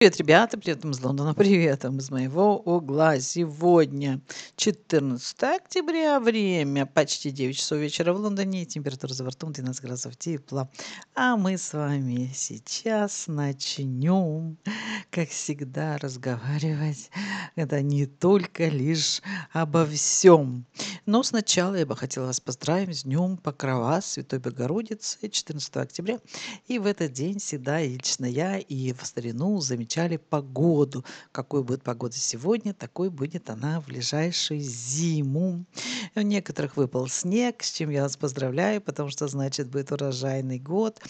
Привет, ребята! Привет, из Лондона! Привет, из моего угла! Сегодня 14 октября, время почти 9 часов вечера в Лондоне, температура за бортом 12 градусов тепла. А мы с вами сейчас начнем, как всегда, разговаривать. Это не только лишь обо всем. Но сначала я бы хотела вас поздравить с Днем Покрова Святой Богородицы, 14 октября. И в этот день всегда и лично я, и в старину замечательно отмечали погоду. Какой будет погода сегодня, такой будет она в ближайшую зиму. У некоторых выпал снег, с чем я вас поздравляю, потому что, значит, будет урожайный год.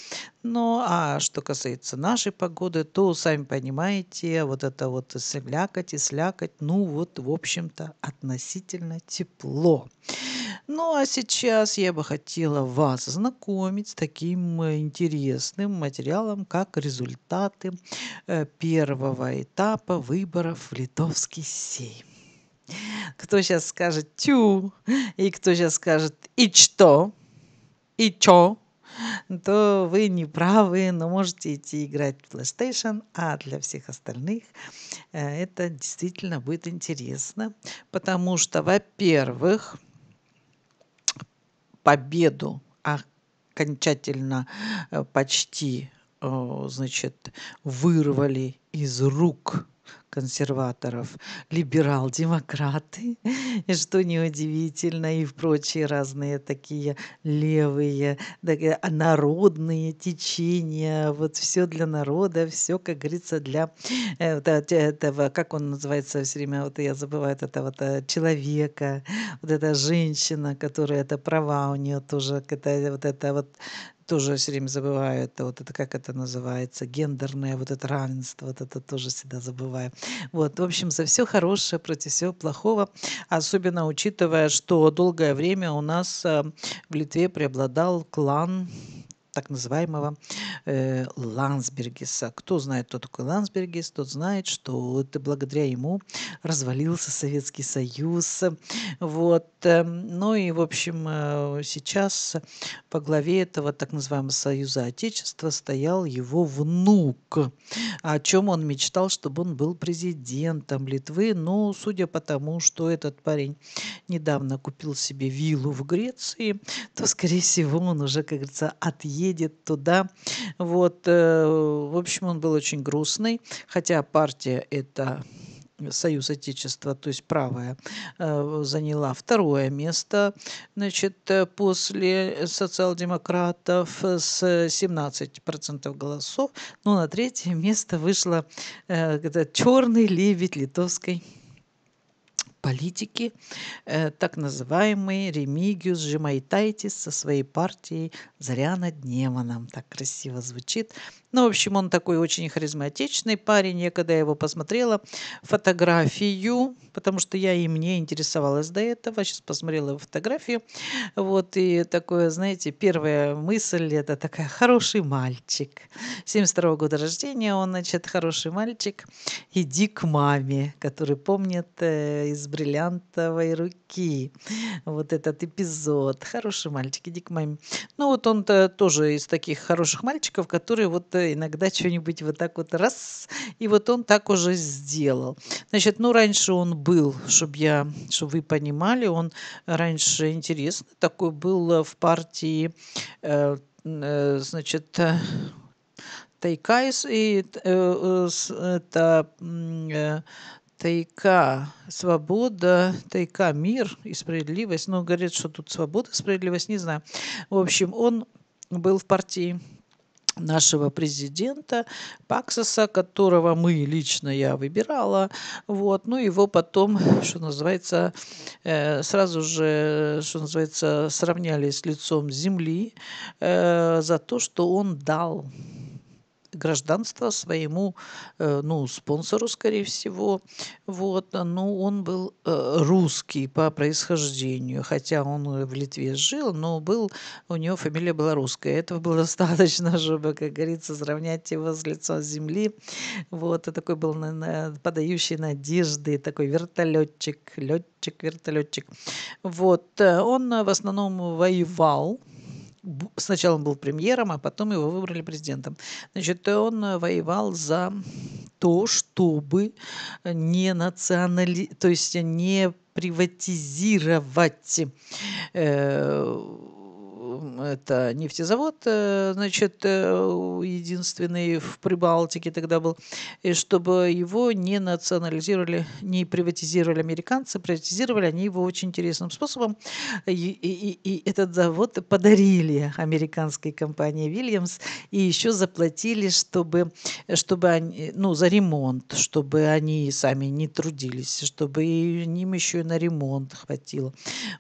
Ну, а что касается нашей погоды, то, сами понимаете, вот это вот слякоть и слякоть, ну вот, в общем-то, относительно тепло. Ну а сейчас я бы хотела вас знакомить с таким э, интересным материалом, как результаты э, первого этапа выборов в Литовский Сейм. Кто сейчас скажет «тю», и кто сейчас скажет «и что», «и чё», то вы не правы, но можете идти играть в PlayStation, а для всех остальных э, это действительно будет интересно, потому что, во-первых, победу а окончательно э, почти э, значит, вырвали из рук консерваторов, либерал-демократы, и что неудивительно, и прочие разные такие левые, такие э, народные течения, вот все для народа, все, как говорится, для э, этого, как он называется все время, вот я забываю, это вот э, человека, вот эта женщина, которая, это права у нее тоже, это, вот это вот тоже все время забываю это, вот это как это называется, гендерное вот это равенство, вот это тоже всегда забываю. Вот, в общем, за все хорошее против всего плохого, особенно учитывая, что долгое время у нас э, в Литве преобладал клан так называемого э, Лансбергиса. Кто знает, кто такой Лансбергис, тот знает, что это благодаря ему развалился Советский Союз. Вот. Эм, ну и, в общем, э, сейчас по главе этого так называемого Союза Отечества стоял его внук, о чем он мечтал, чтобы он был президентом Литвы. Но ну, судя по тому, что этот парень недавно купил себе виллу в Греции, то, скорее всего, он уже, как говорится, отъехал едет туда. Вот, э, в общем, он был очень грустный, хотя партия это Союз Отечества, то есть правая, э, заняла второе место значит, э, после социал-демократов с 17% голосов. Ну, на третье место вышла черный лебедь литовской политики, э, так называемый Ремигиус Жимайтайтис со своей партией Заряна Дневаном. Так красиво звучит. Ну, в общем, он такой очень харизматичный парень. Я когда его посмотрела, фотографию, потому что я им не интересовалась до этого, сейчас посмотрела его фотографию. Вот, и такое, знаете, первая мысль – это такая «хороший мальчик». 72 -го года рождения он, значит, хороший мальчик. «Иди к маме», который помнит э, из бриллиантовой руки. Вот этот эпизод. Хороший мальчик, иди к маме. Ну вот он -то тоже из таких хороших мальчиков, которые вот э, иногда что-нибудь вот так вот раз, и вот он так уже сделал. Значит, ну раньше он был, чтобы я, чтобы вы понимали, он раньше интересный такой был э, в партии, э, значит, Тайкайс и это тайка свобода, тайка мир и справедливость. Ну, говорит, что тут свобода, справедливость, не знаю. В общем, он был в партии нашего президента Паксоса, которого мы лично я выбирала, вот, ну его потом, что называется, э, сразу же, что называется, сравняли с лицом земли э, за то, что он дал гражданство своему э, ну, спонсору, скорее всего. Вот. Ну, он был э, русский по происхождению, хотя он в Литве жил, но был, у него фамилия была русская. Этого было достаточно, чтобы, как говорится, сравнять его с лицом земли. Вот. И такой был подающий надежды, такой вертолетчик, летчик, вертолетчик. Вот. Э, он в основном воевал, сначала он был премьером, а потом его выбрали президентом. Значит, он э, воевал за то, чтобы не национали... то есть не приватизировать э, это нефтезавод, э, значит, э, единственный в Прибалтике тогда был, и чтобы его не национализировали, не приватизировали американцы, приватизировали они его очень интересным способом. И, и, и этот завод подарили американской компании Вильямс и еще заплатили, чтобы, чтобы они, ну, за ремонт, чтобы они сами не трудились, чтобы им еще и на ремонт хватило.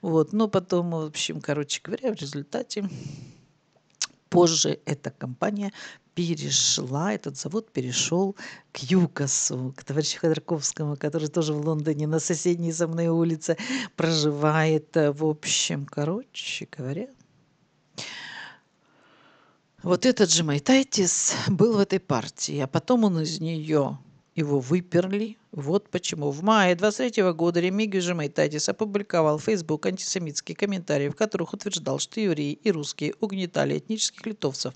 Вот. Но потом, в общем, короче говоря, в результате кстати, позже эта компания перешла, этот завод перешел к ЮКОСу, к товарищу Ходорковскому, который тоже в Лондоне на соседней со мной улице проживает. В общем, короче говоря, вот этот же Майтайтис был в этой партии, а потом он из нее его выперли, вот почему в мае 23 года Ремигио Жемайтатис опубликовал в Facebook антисемитские комментарии, в которых утверждал, что евреи и русские угнетали этнических литовцев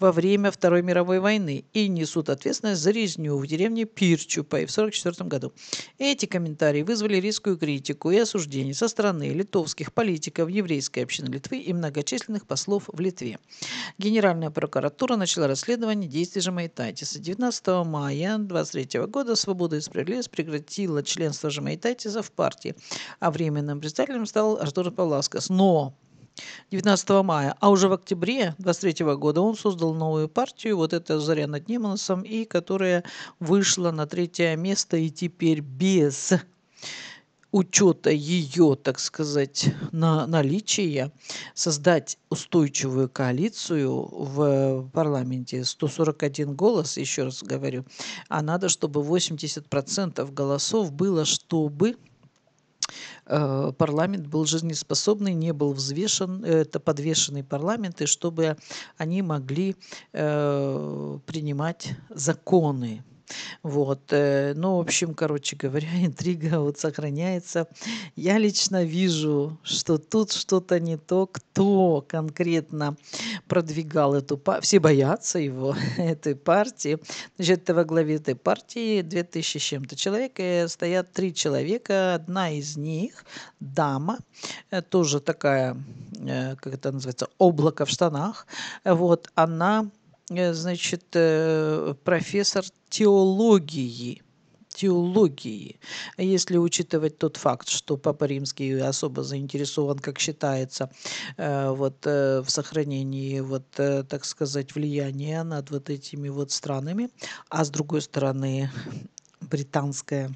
во время Второй мировой войны и несут ответственность за резню в деревне Пирчупай в 1944 году. Эти комментарии вызвали резкую критику и осуждение со стороны литовских политиков еврейской общины Литвы и многочисленных послов в Литве. Генеральная прокуратура начала расследование действий Жемайтатиса. 19 мая 23 года «Свобода и справедливость прекратила членство жамайтайтиза в партии, а временным председателем стал Артур Паласкас. Но 19 мая, а уже в октябре 23 года он создал новую партию, вот это «Заря над Немансом», и которая вышла на третье место и теперь без учета ее, так сказать, на наличие, создать устойчивую коалицию в парламенте. 141 голос, еще раз говорю, а надо, чтобы 80% голосов было, чтобы э, парламент был жизнеспособный, не был взвешен, это подвешенный парламент, и чтобы они могли э, принимать законы вот. Э, ну, в общем, короче говоря, интрига вот сохраняется. Я лично вижу, что тут что-то не то, кто конкретно продвигал эту партию. Все боятся его, этой партии. Значит, во главе этой партии 2000 с чем-то человек, и э, стоят три человека. Одна из них, дама, э, тоже такая, как это называется, облако в штанах. Вот, она Э, значит, э, профессор теологии теологии. Если учитывать тот факт, что Папа Римский особо заинтересован, как считается, э, вот, в сохранении, вот, так сказать, влияния над вот этими вот странами, а с другой стороны, британская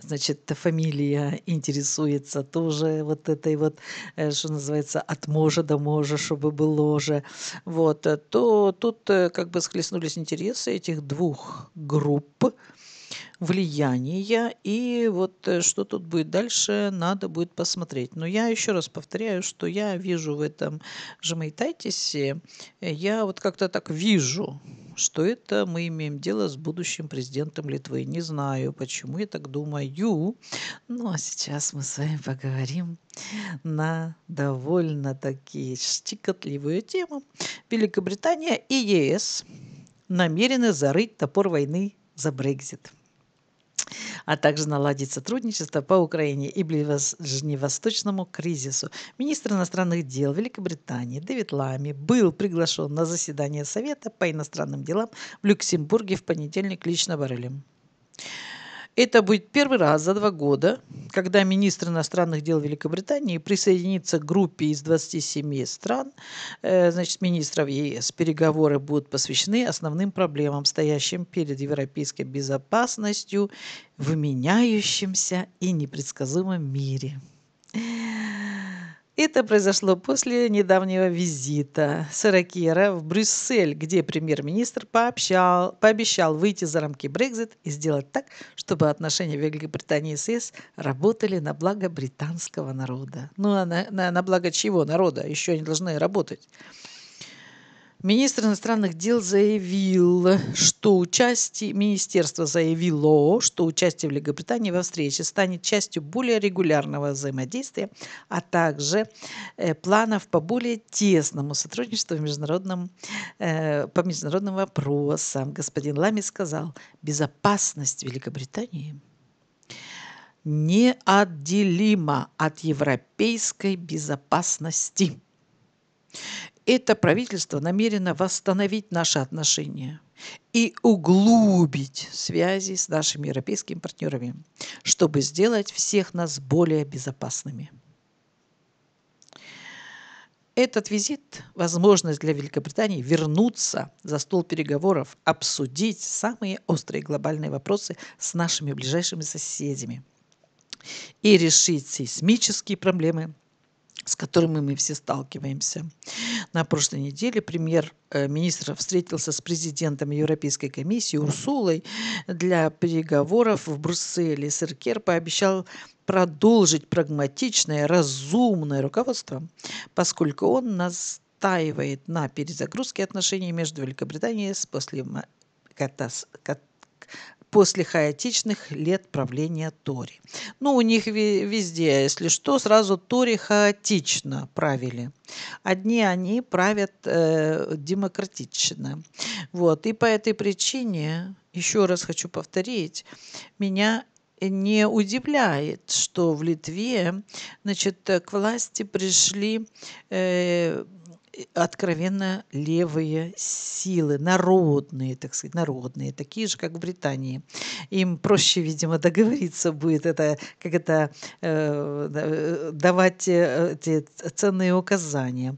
значит, фамилия интересуется тоже вот этой вот, э, что называется, от можа до можа, чтобы было же, вот, э, то тут э, как бы схлестнулись интересы этих двух групп, влияния. И вот что тут будет дальше, надо будет посмотреть. Но я еще раз повторяю, что я вижу в этом Жемайтайтисе, я вот как-то так вижу что это мы имеем дело с будущим президентом Литвы. Не знаю, почему я так думаю. Ну, а сейчас мы с вами поговорим на довольно-таки щекотливую тему. Великобритания и ЕС намерены зарыть топор войны за Брекзит а также наладить сотрудничество по Украине и ближневосточному кризису. Министр иностранных дел Великобритании Дэвид Лами был приглашен на заседание Совета по иностранным делам в Люксембурге в понедельник лично Барелем. Это будет первый раз за два года, когда министр иностранных дел Великобритании присоединится к группе из 27 стран, э, значит, министров ЕС. Переговоры будут посвящены основным проблемам, стоящим перед европейской безопасностью в меняющемся и непредсказуемом мире. Это произошло после недавнего визита Саракера в Брюссель, где премьер-министр пообщал, пообещал выйти за рамки Брекзит и сделать так, чтобы отношения Великобритании с ЕС работали на благо британского народа. Ну, а на, на, на благо чего народа? Еще они должны работать. Министр иностранных дел заявил, что участие, министерство заявило, что участие Великобритании во встрече станет частью более регулярного взаимодействия, а также э, планов по более тесному сотрудничеству в международном, э, по международным вопросам. Господин Лами сказал, безопасность Великобритании неотделима от европейской безопасности это правительство намерено восстановить наши отношения и углубить связи с нашими европейскими партнерами, чтобы сделать всех нас более безопасными. Этот визит – возможность для Великобритании вернуться за стол переговоров, обсудить самые острые глобальные вопросы с нашими ближайшими соседями и решить сейсмические проблемы – с которыми мы все сталкиваемся. На прошлой неделе премьер-министр э, встретился с президентом Европейской комиссии Урсулой для переговоров в Брюсселе. Серкер пообещал продолжить прагматичное, разумное руководство, поскольку он настаивает на перезагрузке отношений между Великобританией с после э, катас после хаотичных лет правления Тори. Ну, у них везде, если что, сразу Тори хаотично правили. Одни они правят э, демократично. Вот. И по этой причине, еще раз хочу повторить, меня не удивляет, что в Литве значит, к власти пришли э, откровенно левые силы, народные, так сказать, народные, такие же, как в Британии. Им проще, видимо, договориться будет, это как это э, э давать э, эти ценные указания.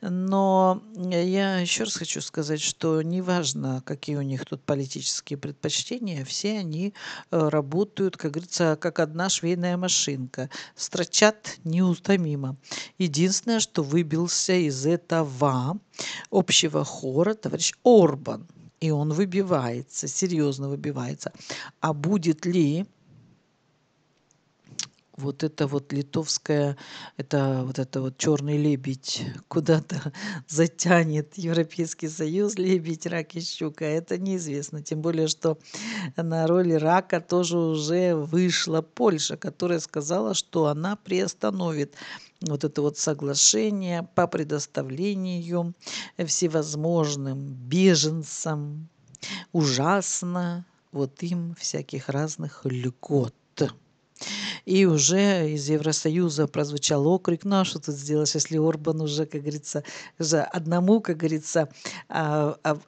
Но я еще раз хочу сказать, что неважно, какие у них тут политические предпочтения, все они э, работают, как говорится, как одна швейная машинка. Строчат неустомимо. Единственное, что выбился из этого глава общего хора, товарищ Орбан. И он выбивается, серьезно выбивается. А будет ли вот это вот литовская, это вот это вот черный лебедь куда-то затянет Европейский Союз, лебедь, рак и щука, это неизвестно. Тем более, что на роли рака тоже уже вышла Польша, которая сказала, что она приостановит вот это вот соглашение по предоставлению всевозможным беженцам ужасно вот им всяких разных льгот. И уже из Евросоюза прозвучал окрик, ну а что тут сделаешь, если Орбан уже, как говорится, за одному, как говорится, а, а,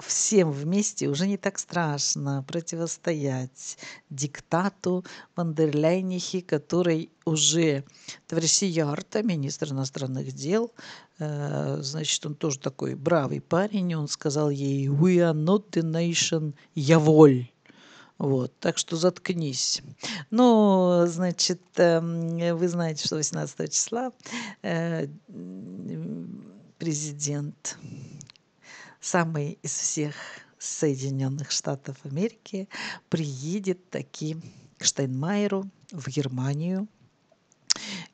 всем вместе уже не так страшно противостоять диктату Вандерляйнихи, который уже товарищ Ярта, министр иностранных дел, э, значит, он тоже такой бравый парень, и он сказал ей «We are not the nation, я воль». Вот, так что заткнись. Ну, значит, эм, вы знаете, что 18 числа э, президент самый из всех Соединенных Штатов Америки приедет таки к Штайнмайеру в Германию.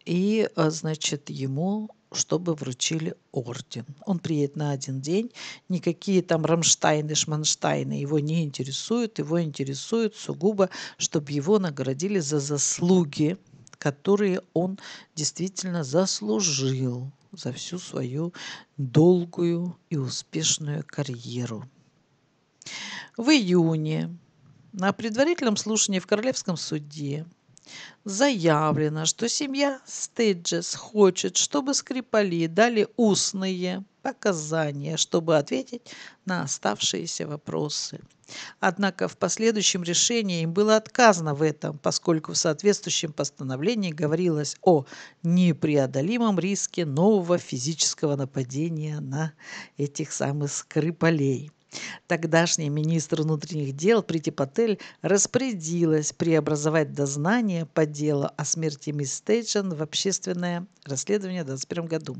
И, э, значит, ему чтобы вручили орден. Он приедет на один день. Никакие там Рамштайны, Шманштайны его не интересуют. Его интересует сугубо, чтобы его наградили за заслуги, которые он действительно заслужил за всю свою долгую и успешную карьеру. В июне на предварительном слушании в Королевском суде заявлено, что семья Стеджес хочет, чтобы Скрипали дали устные показания, чтобы ответить на оставшиеся вопросы. Однако в последующем решении им было отказано в этом, поскольку в соответствующем постановлении говорилось о непреодолимом риске нового физического нападения на этих самых скрипалей. Тогдашний министр внутренних дел Прити Патель распорядилась преобразовать дознание по делу о смерти мисс Стейджен в общественное расследование в 2021 году.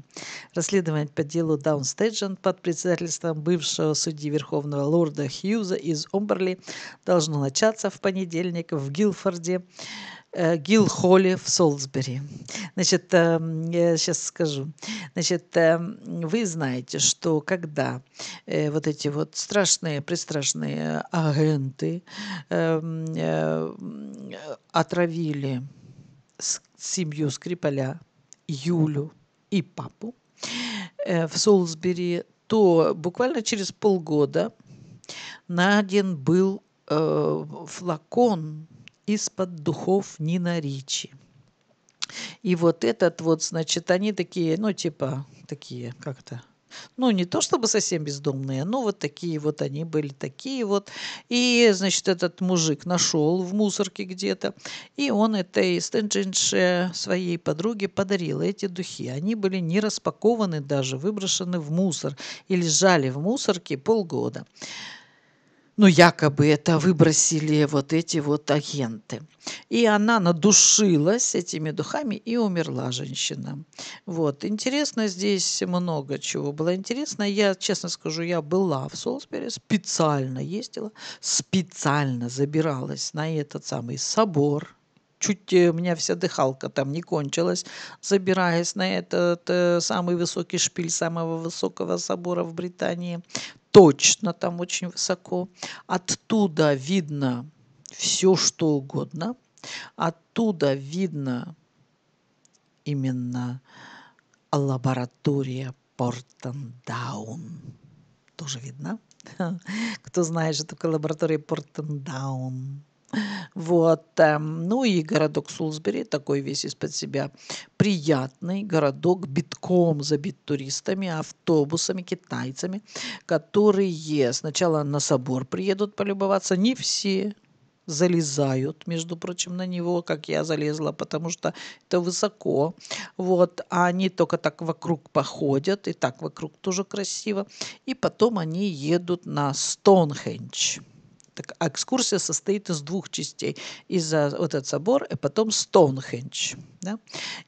Расследование по делу Даун Стейджен под председательством бывшего судьи Верховного лорда Хьюза из Омберли должно начаться в понедельник в Гилфорде. Э, Гил Холли в Солсбери. Значит, э, я сейчас скажу. Значит, э, вы знаете, что когда вот эти вот страшные, пристрашные агенты отравили семью Скрипаля, Юлю и папу в Солсбери, то буквально через полгода найден был флакон из-под духов Нина Ричи. И вот этот вот, значит, они такие, ну, типа, такие, как-то, ну, не то чтобы совсем бездомные, но вот такие вот они были, такие вот. И, значит, этот мужик нашел в мусорке где-то, и он этой стенджинше своей подруге подарил эти духи. Они были не распакованы даже, выброшены в мусор и лежали в мусорке полгода ну, якобы это выбросили вот эти вот агенты. И она надушилась этими духами и умерла женщина. Вот. Интересно здесь много чего было интересно. Я, честно скажу, я была в Солсбери, специально ездила, специально забиралась на этот самый собор, чуть э, у меня вся дыхалка там не кончилась, забираясь на этот э, самый высокий шпиль самого высокого собора в Британии точно там очень высоко. Оттуда видно все, что угодно. Оттуда видно именно лаборатория Портендаун. Тоже видно. Кто знает, что такое лаборатория Портендаун? Вот. Эм, ну и городок Сулсбери, такой весь из-под себя приятный городок, битком забит туристами, автобусами, китайцами, которые сначала на собор приедут полюбоваться, не все, залезают, между прочим, на него, как я залезла, потому что это высоко. Вот, а они только так вокруг походят, и так вокруг тоже красиво. И потом они едут на Стоунхендж. Так, а экскурсия состоит из двух частей. Из за вот этот собор, и потом Стоунхендж. Да?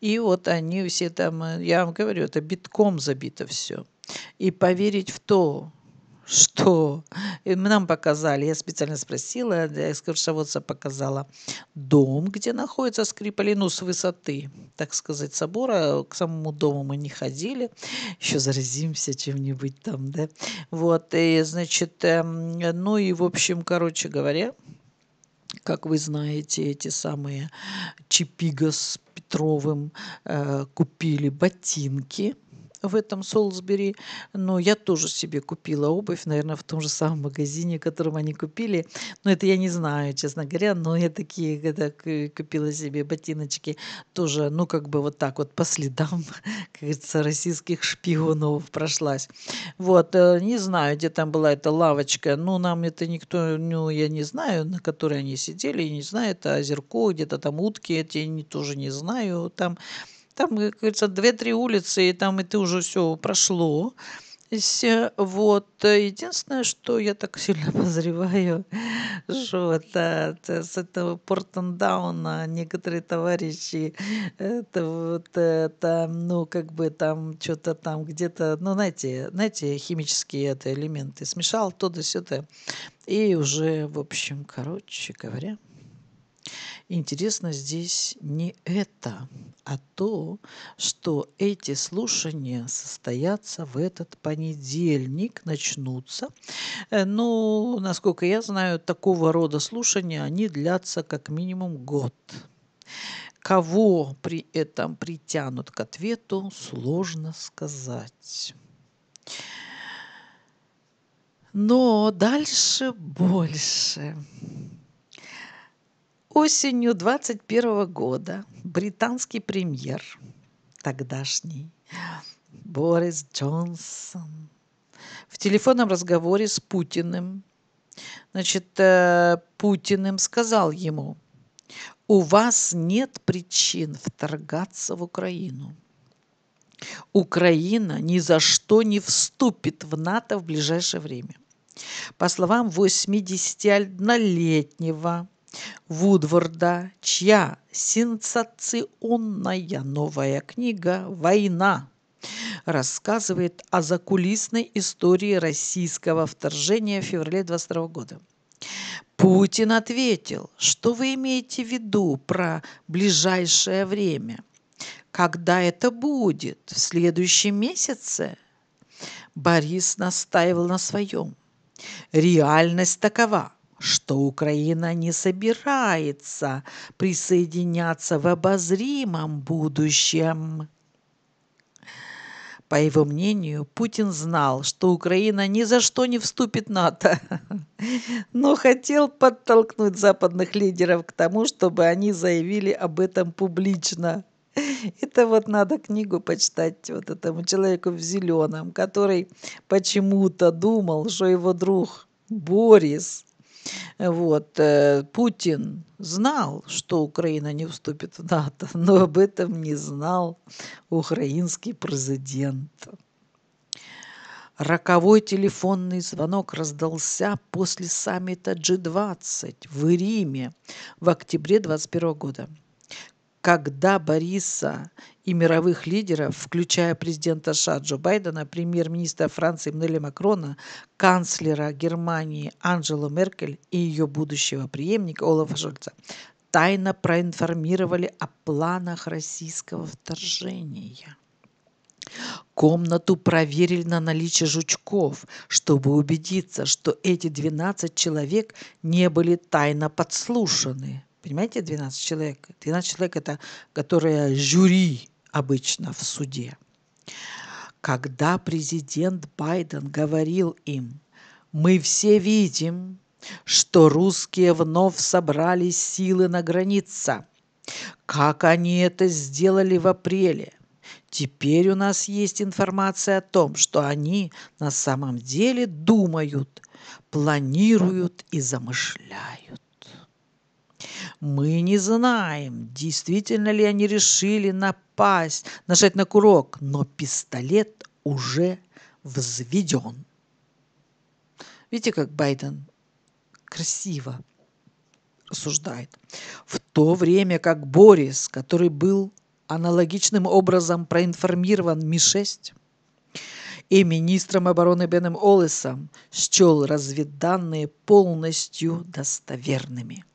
И вот они все там, э, я вам говорю, это битком забито все. И поверить в то, что? И нам показали, я специально спросила, для экскурсоводца показала дом, где находится Скрипали, ну, с высоты, так сказать, собора. К самому дому мы не ходили, еще заразимся чем-нибудь там, да. Вот, и, значит, эм, ну и, в общем, короче говоря, как вы знаете, эти самые Чипига с Петровым э, купили ботинки – в этом Солсбери, но я тоже себе купила обувь, наверное, в том же самом магазине, в котором они купили. Но это я не знаю, честно говоря, но я такие, э, когда э, купила себе ботиночки, тоже, ну, как бы вот так вот по следам, как говорится, российских шпионов прошлась. Вот, э, не знаю, где там была эта лавочка, но ну, нам это никто, ну, я не знаю, на которой они сидели, не знаю, это озерко, где-то там утки, эти я тоже не знаю, там там, как говорится, две-три улицы, и там и ты уже все прошло. Вот. Единственное, что я так сильно подозреваю, что это, это, с этого Портендауна некоторые товарищи, это, вот, это, ну, как бы там что-то там где-то, ну, знаете, знаете, химические это элементы смешал, то да сё И уже, в общем, короче говоря, Интересно здесь не это, а то, что эти слушания состоятся в этот понедельник, начнутся. Э, Но, ну, насколько я знаю, такого рода слушания, они длятся как минимум год. Кого при этом притянут к ответу, сложно сказать. Но дальше больше. Осенью 21 года британский премьер, тогдашний Борис Джонсон, в телефонном разговоре с Путиным, значит, э, Путиным сказал ему, у вас нет причин вторгаться в Украину. Украина ни за что не вступит в НАТО в ближайшее время. По словам 81-летнего Вудворда, чья сенсационная новая книга «Война» рассказывает о закулисной истории российского вторжения в феврале 22 года. Путин ответил, что вы имеете в виду про ближайшее время. Когда это будет? В следующем месяце? Борис настаивал на своем. Реальность такова что Украина не собирается присоединяться в обозримом будущем. По его мнению, Путин знал, что Украина ни за что не вступит в НАТО, но хотел подтолкнуть западных лидеров к тому, чтобы они заявили об этом публично. Это вот надо книгу почитать вот этому человеку в зеленом, который почему-то думал, что его друг Борис вот. Э, Путин знал, что Украина не вступит в НАТО, но об этом не знал украинский президент. Роковой телефонный звонок раздался после саммита G20 в Риме в октябре 2021 года когда Бориса и мировых лидеров, включая президента США Джо Байдена, премьер-министра Франции Мнеля Макрона, канцлера Германии Анжелу Меркель и ее будущего преемника Олафа Шольца, тайно проинформировали о планах российского вторжения. Комнату проверили на наличие жучков, чтобы убедиться, что эти 12 человек не были тайно подслушаны. Понимаете, 12 человек. 12 человек – это которые жюри обычно в суде. Когда президент Байден говорил им, мы все видим, что русские вновь собрали силы на границе. Как они это сделали в апреле? Теперь у нас есть информация о том, что они на самом деле думают, планируют и замышляют. Мы не знаем, действительно ли они решили напасть, нажать на курок, но пистолет уже взведен. Видите, как Байден красиво рассуждает. В то время как Борис, который был аналогичным образом проинформирован Ми-6 и министром обороны Беном Олесом, счел разведданные полностью достоверными –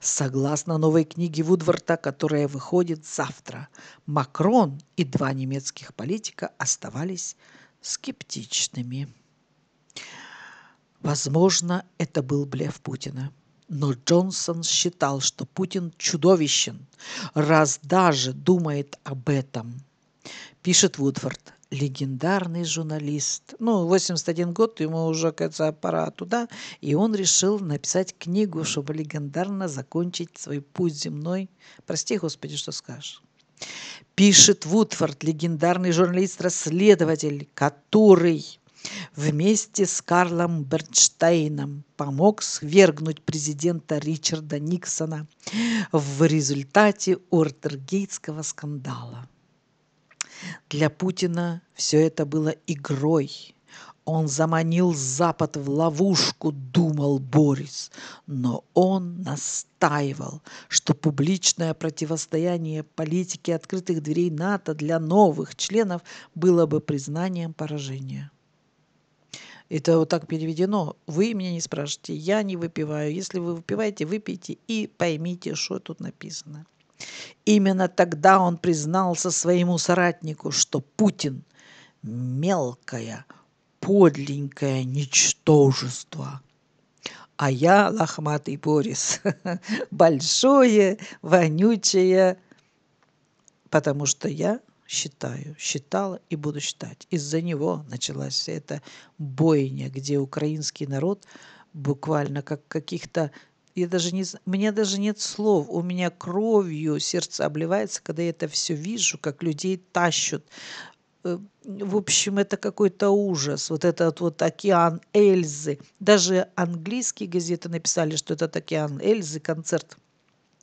Согласно новой книге Вудворта, которая выходит завтра, Макрон и два немецких политика оставались скептичными. Возможно, это был блеф Путина. Но Джонсон считал, что Путин чудовищен, раз даже думает об этом. Пишет Вудфорд легендарный журналист. Ну, 81 год, ему уже, кажется, пора туда. И он решил написать книгу, чтобы легендарно закончить свой путь земной. Прости, Господи, что скажешь. Пишет Вудфорд, легендарный журналист-расследователь, который вместе с Карлом Бернштейном помог свергнуть президента Ричарда Никсона в результате Уортергейтского скандала. Для Путина все это было игрой. Он заманил Запад в ловушку, думал Борис, но он настаивал, что публичное противостояние политике открытых дверей НАТО для новых членов было бы признанием поражения. Это вот так переведено. Вы меня не спрашивайте, я не выпиваю. Если вы выпиваете, выпейте и поймите, что тут написано. Именно тогда он признался своему соратнику, что Путин – мелкое, подленькое ничтожество. А я, лохматый Борис, большое, вонючее, потому что я считаю, считала и буду считать. Из-за него началась эта бойня, где украинский народ буквально как каких-то я даже не, у меня даже нет слов, у меня кровью сердце обливается, когда я это все вижу, как людей тащат. Э, в общем, это какой-то ужас. Вот этот вот океан Эльзы. Даже английские газеты написали, что этот океан Эльзы концерт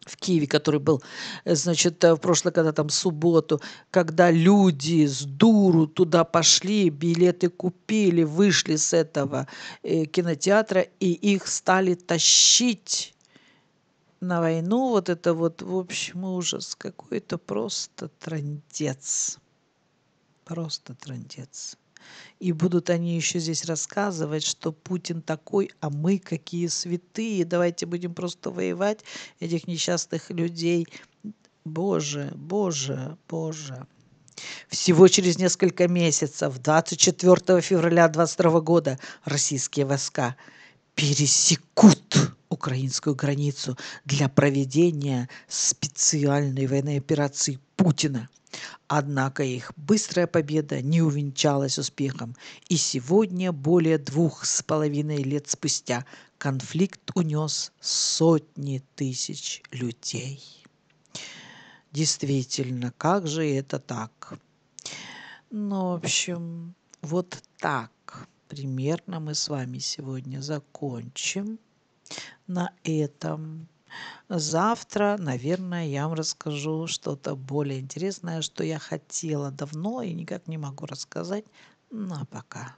в Киеве, который был, значит, э, в прошлое, когда там субботу, когда люди с дуру туда пошли, билеты купили, вышли с этого э, кинотеатра, и их стали тащить на войну. Вот это вот, в общем, ужас. Какой-то просто трандец. Просто трандец. И будут они еще здесь рассказывать, что Путин такой, а мы какие святые, давайте будем просто воевать этих несчастных людей. Боже, Боже, Боже. Всего через несколько месяцев, 24 февраля 2022 года, российские войска пересекут украинскую границу для проведения специальной военной операции Путина – Однако их быстрая победа не увенчалась успехом, и сегодня, более двух с половиной лет спустя, конфликт унес сотни тысяч людей. Действительно, как же это так? Ну, в общем, вот так примерно мы с вами сегодня закончим на этом. Завтра, наверное, я вам расскажу что-то более интересное, что я хотела давно и никак не могу рассказать. Ну а пока.